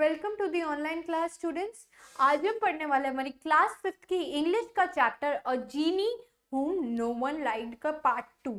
Welcome to the online class students आज हम पढ़ने वाले हमारी क्लास फिफ्थ की इंग्लिश का chapter a genie home no one light का पार्ट टू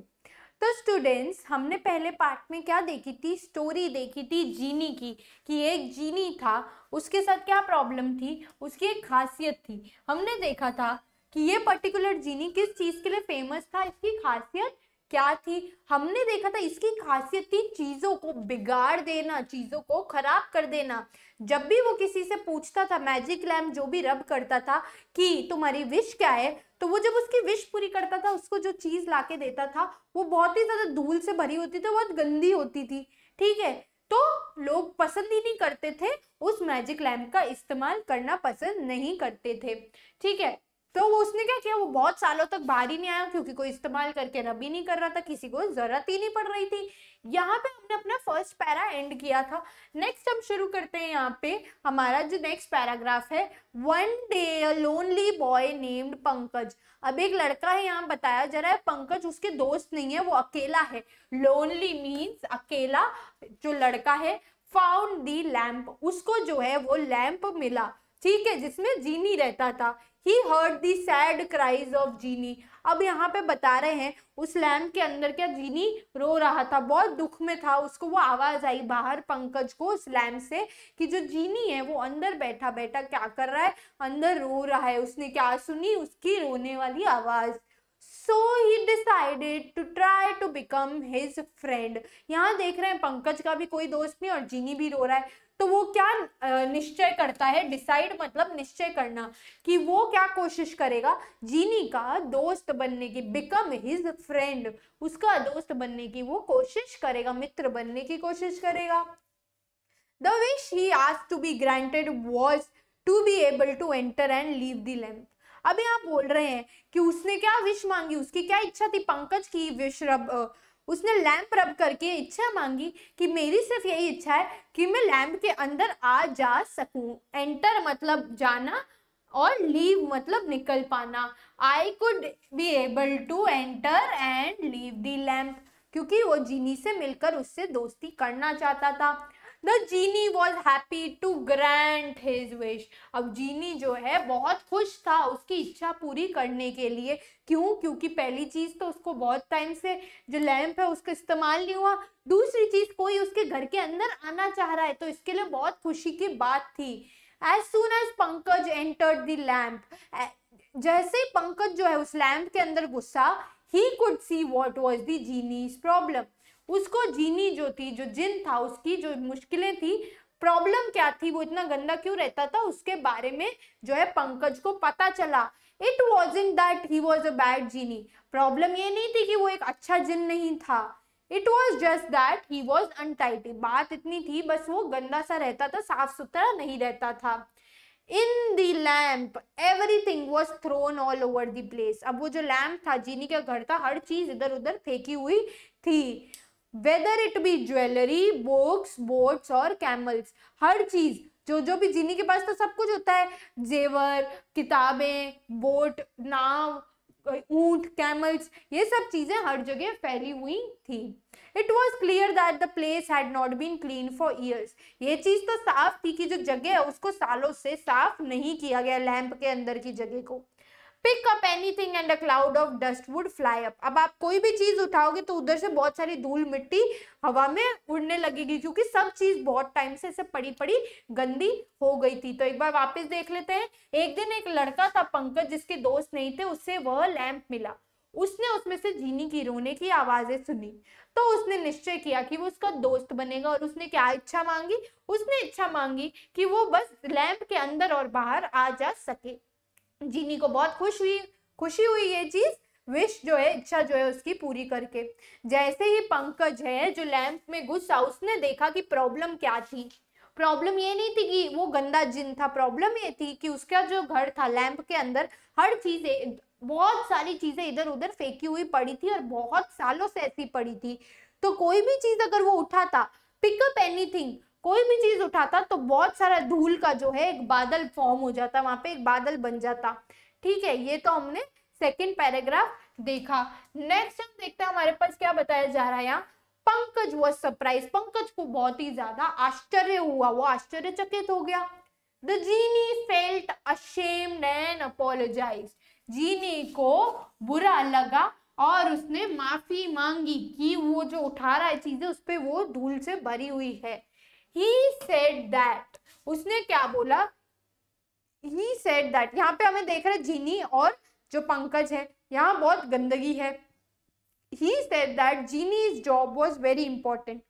तो स्टूडेंट्स हमने पहले पार्ट में क्या देखी थी स्टोरी देखी थी जीनी की कि एक जीनी था उसके साथ क्या प्रॉब्लम थी उसकी एक खासियत थी हमने देखा था कि ये पर्टिकुलर जीनी किस चीज़ के लिए फेमस था इसकी खासियत क्या थी हमने देखा था इसकी खासियत थी चीज़ों को बिगाड़ देना चीज़ों को ख़राब कर देना जब भी वो किसी से पूछता था मैजिक लैम्प जो भी रब करता था कि तुम्हारी विश क्या है तो वो जब उसकी विश पूरी करता था उसको जो चीज़ ला के देता था वो बहुत ही ज़्यादा धूल से भरी होती थी बहुत गंदी होती थी ठीक है तो लोग पसंद ही नहीं करते थे उस मैजिक लैम्प का इस्तेमाल करना पसंद नहीं करते थे ठीक है तो वो उसने क्या किया वो बहुत सालों तक बाहर ही नहीं आया क्योंकि कोई इस्तेमाल करके रब ही नहीं कर रहा था किसी को जरूरत ही नहीं पड़ रही थी यहाँ पे हमने अपना फर्स्ट पैरा एंड किया था नेक्स्ट हम शुरू करते हैं यहाँ पे हमारा जो नेक्स्ट पैराग्राफ है one day lonely boy named Pankaj अब एक लड़का है यहाँ बताया जा रहा है पंकज उसके दोस्त नहीं है वो अकेला है लोनली मीन्स अकेला जो लड़का है फाउंड दी लैम्प उसको जो है वो लैम्प मिला ठीक है जिसमें जीनी रहता था he heard the sad cries of genie अब यहाँ पे बता रहे हैं उस लैम्प के अंदर क्या जीनी रो रहा था बहुत दुख में था उसको वो आवाज़ आई बाहर पंकज को उस लैम्प से कि जो जीनी है वो अंदर बैठा बैठा क्या कर रहा है अंदर रो रहा है उसने क्या सुनी उसकी रोने वाली आवाज़ so he decided to try to become his friend यहाँ देख रहे हैं पंकज का भी कोई दोस्त नहीं और जीनी भी रो रहा है तो वो क्या निश्चय करता है डिसाइड मतलब निश्चय करना कि वो क्या कोशिश करेगा जीनी का दोस्त बनने की बिकम हिज फ्रेंड उसका दोस्त बनने की वो कोशिश करेगा मित्र बनने की कोशिश करेगा द विश ही आज to be granted was to be able to enter and leave the lamp अभी आप बोल रहे हैं कि उसने क्या विश मांगी उसकी क्या इच्छा थी पंकज की विश रब उसने लैंप रब करके इच्छा मांगी कि मेरी सिर्फ यही इच्छा है कि मैं लैंप के अंदर आ जा सकूं एंटर मतलब जाना और लीव मतलब निकल पाना I could be able to enter and leave the lamp क्योंकि वो जीनी से मिलकर उससे दोस्ती करना चाहता था the genie was happy to grant his wish अब जीनी जो है बहुत खुश था उसकी इच्छा पूरी करने के लिए क्यों क्योंकि पहली चीज़ तो उसको बहुत टाइम से जो लैम्प है उसका इस्तेमाल नहीं हुआ दूसरी चीज़ कोई उसके घर के अंदर आना चाह रहा है तो इसके लिए बहुत खुशी की बात थी as soon as Pankaj enter the lamp जैसे पंकज जो है उस लैम्प के अंदर गुस्सा he could see what was the genie's problem उसको जीनी जो थी जो जिन था उसकी जो मुश्किलें थी प्रॉब्लम क्या थी वो इतना गंदा क्यों रहता था उसके बारे में जो है पंकज को पता चला it was in that he was a bad genie problem ये नहीं थी कि वो एक अच्छा जिन नहीं था it was just that he was untidy बात इतनी थी बस वो गंदा सा रहता था साफ सुथरा नहीं रहता था in the lamp everything was thrown all over the place अब वो जो लैम्प था जीनी का घर था हर चीज इधर उधर फेंकी हुई थी whether it be jewellery box boats और कैमल्स हर चीज जो जो भी जीनी के पास तो सब कुछ होता है जेवर किताबें बोट नाव ऊंट कैमल्स ये सब चीजें हर जगह फैली हुई थी it was clear that the place had not been clean for years ये चीज तो साफ थी कि जो जगह है उसको सालों से साफ नहीं किया गया लैंप के अंदर की जगह को pick up anything and a cloud of dust would fly up अब आप कोई भी चीज उठाओगे तो उधर से बहुत सारी धूल मिट्टी हवा में उड़ने लगेगी क्योंकि सब चीज बहुत टाइम से ऐसे पड़ी पड़ी गंदी हो गई थी तो एक बार वापस देख लेते हैं एक दिन एक लड़का था पंकज जिसके दोस्त नहीं थे उससे वह लैंप मिला उसने उसमें से जीनी की रोने की आवाजें सुनी तो उसने निश्चय किया कि वो उसका दोस्त बनेगा और उसने क्या इच्छा मांगी उसने इच्छा मांगी कि वो बस लैंप के अंदर और बाहर आ जा सके जीनी को बहुत खुश हुई खुशी हुई ये चीज़ विश जो है इच्छा जो है उसकी पूरी करके जैसे ही पंकज है जो लैम्प में घुसा उसने देखा कि प्रॉब्लम क्या थी प्रॉब्लम ये नहीं थी कि वो गंदा जिन था प्रॉब्लम ये थी कि उसका जो घर था लैम्प के अंदर हर चीज़ें बहुत सारी चीज़ें इधर उधर फेंकी हुई पड़ी थी और बहुत सालों से ऐसी पड़ी थी तो कोई भी चीज़ अगर वो उठाता पिकअप एनीथिंग कोई भी चीज उठाता तो बहुत सारा धूल का जो है एक बादल फॉर्म हो जाता वहां पे एक बादल बन जाता ठीक है ये तो हमने सेकेंड पैराग्राफ देखा नेक्स्ट हम देखते हैं हमारे पास क्या बताया जा रहा है यहाँ पंकज वॉज सरप्राइज पंकज को बहुत ही ज्यादा आश्चर्य हुआ वो आश्चर्यचकित हो गया the genie felt ashamed and apologise genie को बुरा लगा और उसने माफी मांगी कि वो जो उठा रहा है चीजें उस पर वो धूल से भरी हुई है ही सेड दैट उसने क्या बोला ही सेड दैट यहाँ पे हमें देख रहे जीनी और जो पंकज है यहाँ बहुत गंदगी है he said that genie's job was very important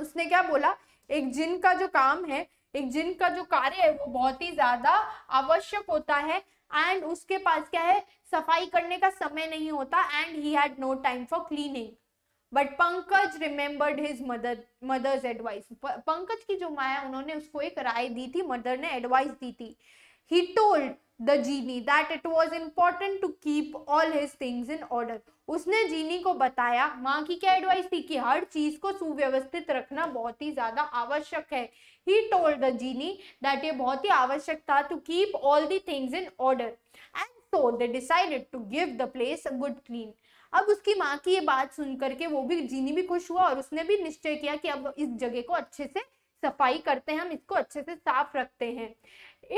उसने क्या बोला एक जिन का जो काम है एक जिन का जो कार्य है वो बहुत ही ज्यादा आवश्यक होता है एंड उसके पास क्या है सफाई करने का समय नहीं होता and he had no time for cleaning but Pankaj remembered his mother mother's advice Pankaj की जो माया उन्होंने उसको एक राय दी थी मदर ने एडवाइस दी थी he told the genie that it was important to keep all his things in order उसने जीनी को बताया माँ की क्या एडवाइस थी कि हर चीज को सुव्यवस्थित रखना बहुत ही ज्यादा आवश्यक है he told the genie that ये बहुत ही आवश्यक था to keep all the things in order and so they decided to give the place a good clean अब उसकी माँ की ये बात सुन करके वो भी जीनी भी खुश हुआ और उसने भी निश्चय किया कि अब इस जगह को अच्छे से सफाई करते हैं हम इसको अच्छे से साफ रखते हैं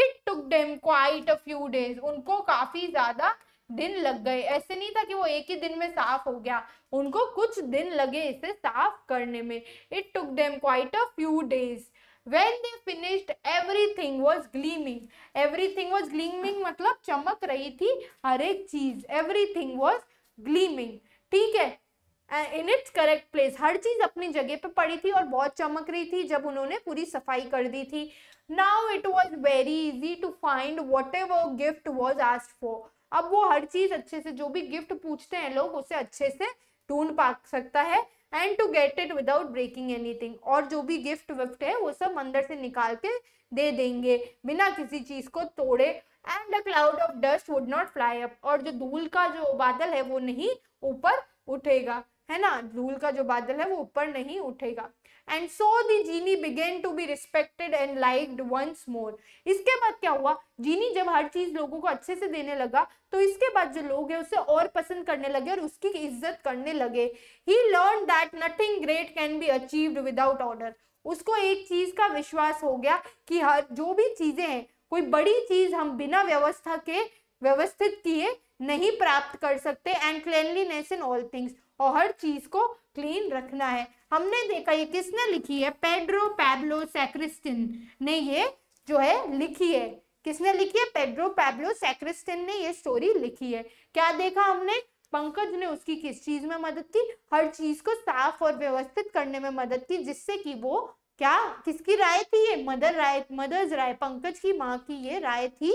it took them quite a few days उनको काफी ज्यादा दिन लग गए ऐसे नहीं था कि वो एक ही दिन में साफ हो गया उनको कुछ दिन लगे इसे साफ करने में it took them quite a few days when they finished everything was gleaming everything was gleaming मतलब चमक रही थी हर एक चीज everything was ग्लीमिंग ठीक है इन इट्स करेक्ट प्लेस हर चीज अपनी जगह पे पड़ी थी और बहुत चमक रही थी जब उन्होंने पूरी सफाई कर दी थी now it was very easy to find whatever gift was asked for अब वो हर चीज अच्छे से जो भी गिफ्ट पूछते हैं लोग उसे अच्छे से ढूंढ पा सकता है and to get it without breaking anything और जो भी गिफ्ट विफ्ट है वो सब अंदर से निकाल के दे देंगे बिना किसी चीज को तोड़े and a cloud of dust would not fly up और जो धूल का जो बादल है वो नहीं ऊपर उठेगा है ना धूल का जो बादल है वो ऊपर नहीं उठेगा and so the genie began to be respected and liked once more इसके बाद क्या हुआ जीनी जब हर चीज लोगों को अच्छे से देने लगा तो इसके बाद जो लोग है उसे और पसंद करने लगे और उसकी इज्जत करने लगे he learn that nothing great can be achieved without order उसको एक चीज का विश्वास हो गया कि हर जो भी चीजें हैं कोई बड़ी चीज हम बिना व्यवस्था के व्यवस्थित किए नहीं प्राप्त कर सकते and cleanliness in all things और हर चीज को क्लीन रखना है हमने देखा ये किसने लिखी है पेड्रो पैब्लो सैक्रिस्टिन ने ये जो है लिखी है किसने लिखी है पेड्रो पैब्लो सैक्रिस्टिन ने ये स्टोरी लिखी है क्या देखा हमने पंकज ने उसकी किस चीज में मदद की हर चीज को साफ और व्यवस्थित करने में मदद की जिससे कि वो क्या किसकी राय थी ये मदर राय मदर्स राय पंकज की माँ की ये राय थी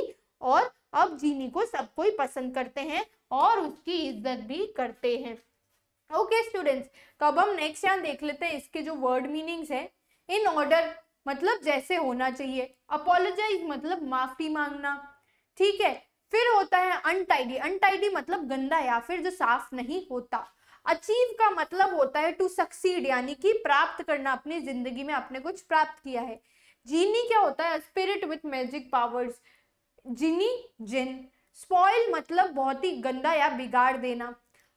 और अब जीनी को सब कोई पसंद करते हैं और उसकी इज्जत भी करते हैं ओके स्टूडेंट्स कब हम नेक्स्ट यहाँ देख लेते हैं इसके जो वर्ड मीनिंग्स हैं इन ऑर्डर मतलब जैसे होना चाहिए अपोलोजाइज मतलब माफी मांगना ठीक है फिर होता है अनटाइडी अनटाइडी मतलब गंदा या फिर जो साफ नहीं होता अचीव का मतलब होता है टू सक्सीड यानी कि प्राप्त करना अपनी जिंदगी में आपने कुछ प्राप्त किया है जीनी क्या होता है spirit with magic powers genie जिन स्पॉइल मतलब बहुत ही गंदा या बिगाड़ देना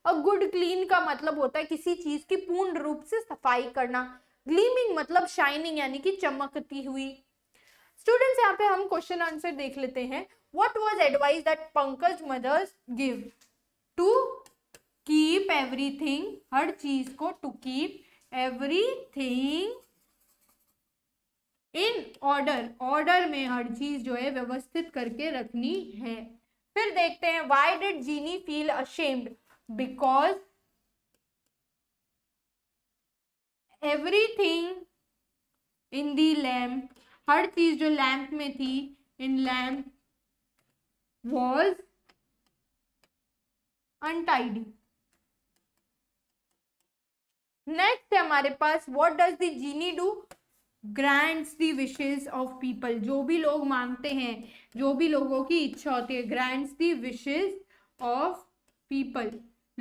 और गुड क्लीन का मतलब होता है किसी चीज की पूर्ण रूप से सफाई करना ग्लीमिंग मतलब शाइनिंग यानी कि चमकती हुई स्टूडेंट्स यहाँ पे हम क्वेश्चन आंसर देख लेते हैं what was advice that Pankaj mother's give to keep everything हर चीज को to keep everything in order order में हर चीज जो है व्यवस्थित करके रखनी है फिर देखते हैं why did genie feel ashamed because everything in the lamp हर चीज जो लैम्प में थी in lamp was untidy next है हमारे पास what does the genie do grants the wishes of people जो भी लोग मांगते हैं जो भी लोगों की इच्छा होती है grants the wishes of people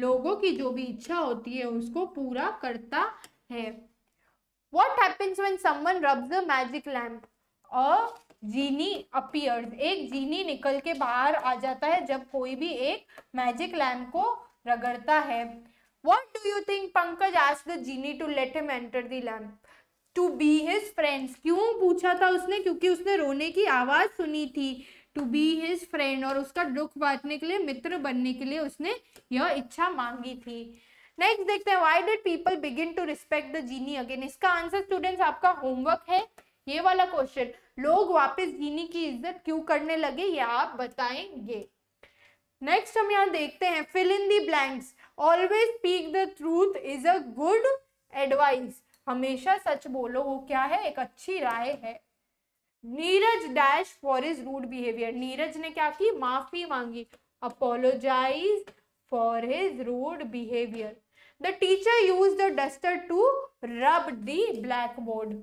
लोगों की जो भी इच्छा होती है उसको पूरा करता है what happens when someone rubs a magic lamp a genie appear एक जीनी निकल के बाहर आ जाता है जब कोई भी एक मैजिक लैम्प को रगड़ता है What do you think Pankaj asked the genie to let him enter the lamp? To be his friends क्यों पूछा था उसने क्योंकि उसने रोने की आवाज़ सुनी थी to be his friend और उसका दुख बांटने के लिए मित्र बनने के लिए उसने यह इच्छा मांगी थी नेक्स्ट देखते हैं why did people begin to respect the genie again इसका आंसर स्टूडेंट्स आपका होमवर्क है ये वाला क्वेश्चन लोग वापस जीनी की इज्जत क्यों करने लगे ये आप बताएंगे नेक्स्ट हम यहाँ देखते हैं fill in the blanks always speak the truth is a good advice हमेशा सच बोलो वो क्या है एक अच्छी राय है Neeraj dash for his rude behaviour Neeraj ने क्या की माफी मांगी apologise for his rude behaviour the teacher use the duster to rub the blackboard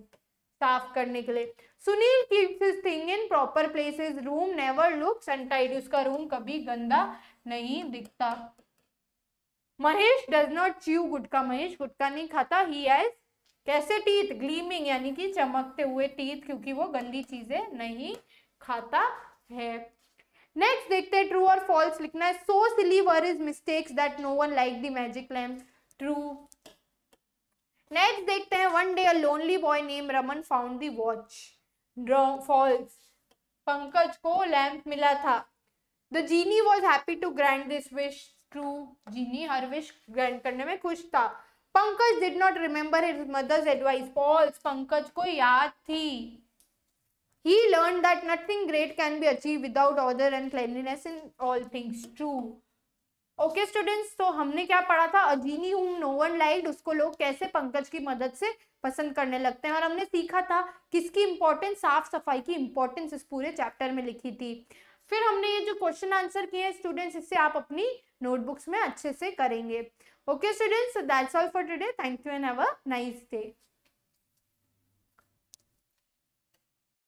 साफ करने के लिए Sunil keeps his thing in proper places room never looks untidy उसका रूम कभी गंदा नहीं दिखता Mahesh does not chew gutka Mahesh gutka नहीं खाता ही हैज कैसे टीथ ग्लीमिंग यानी कि चमकते हुए टीथ क्योंकि वो गंदी चीजें नहीं खाता है नेक्स्ट देखते हैं ट्रू और फॉल्स लिखना है so silly for his mistakes that no one like the magic lamp true next देखते हैं one day a lonely boy name Raman found the watch false Pankaj को लैम्प मिला था the genie was happy to grant this wish true genie हर wish grant करने में खुश था Pankaj did not remember his mother's advice false Pankaj को याद थी He learned that nothing great can be achieved without order and cleanliness in all things. True. Okay, students. So हमने क्या पढ़ा था A genie whom no one liked. उसको लोग कैसे पंकज की मदद से पसंद करने लगते हैं और हमने सीखा था किसकी importance साफ सफाई की importance इस पूरे chapter में लिखी थी फिर हमने ये जो question answer किए हैं स्टूडेंट्स इससे आप अपनी नोटबुक्स में अच्छे से करेंगे okay students that's all for today thank you and have a nice day